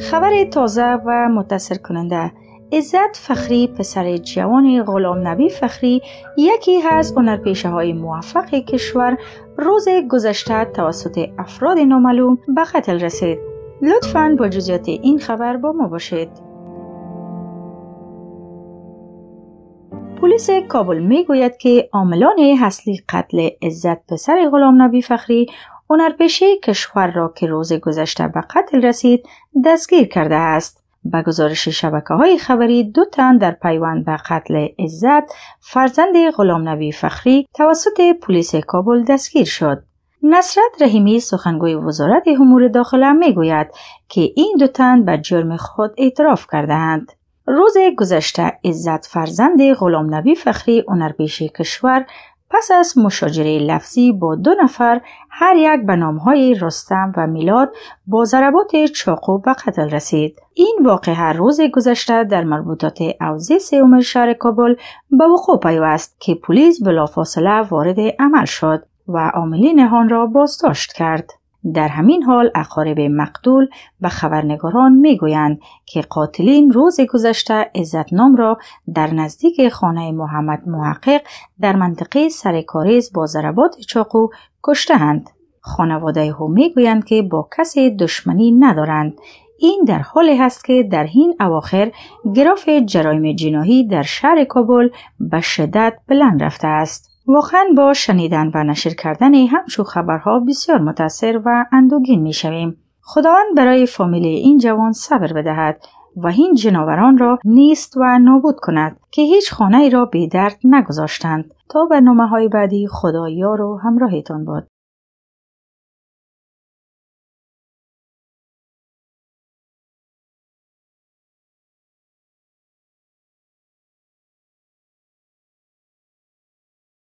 خبر تازه و متاثر کننده عزت فخری پسر جوان غلام نبی فخری یکی از هنرپیشه های موفق کشور روز گذشته توسط افراد نامعلوم به قتل رسید لطفا با جزیات این خبر با ما باشید پلیس کابل میگوید که عاملان اصلی قتل عزت پسر غلام نبی فخری هنرپیشه کشور را که روز گذشته به قتل رسید دستگیر کرده است به گزارش شبکه های خبری دو تن در پیوند به قتل عزت فرزند نبی فخری توسط پلیس کابل دستگیر شد نصرت رحیمی سخنگوی وزارت امور داخله میگوید که این دو تن به جرم خود اعتراف کردهاند روز گذشته عزت فرزند غلام نبی فخری هنرپیشه کشور پس از مشاجره لفظی با دو نفر هر یک به نامهای رستم و میلاد با ضربات چاقو به قتل رسید این واقعه هر روز گذشته در مربوطات اوزه سوم شهر کابل به وقوع پیوست که پلیس بلافاصله وارد عمل شد و عاملین آن را بازداشت کرد در همین حال اقارب مقتول به خبرنگاران میگویند که قاتلین روز گذشته عزتنام را در نزدیک خانه محمد محقق در منطقه سرکاریز با ضربات چاقو کشتهاند خانواده ها میگویند که با کسی دشمنی ندارند این در حالی هست که در این اواخر گراف جرایم جناهی در شهر کابل به شدت بلند رفته است واقعا با شنیدن و نشر کردن همچو خبرها بسیار متاثر و اندوگین می شویم. خداوند برای فامیلی این جوان صبر بدهد و این جناوران را نیست و نابود کند که هیچ خانه ای را بی درد نگذاشتند تا برنامه های بعدی خدایا رو همراهتان باد.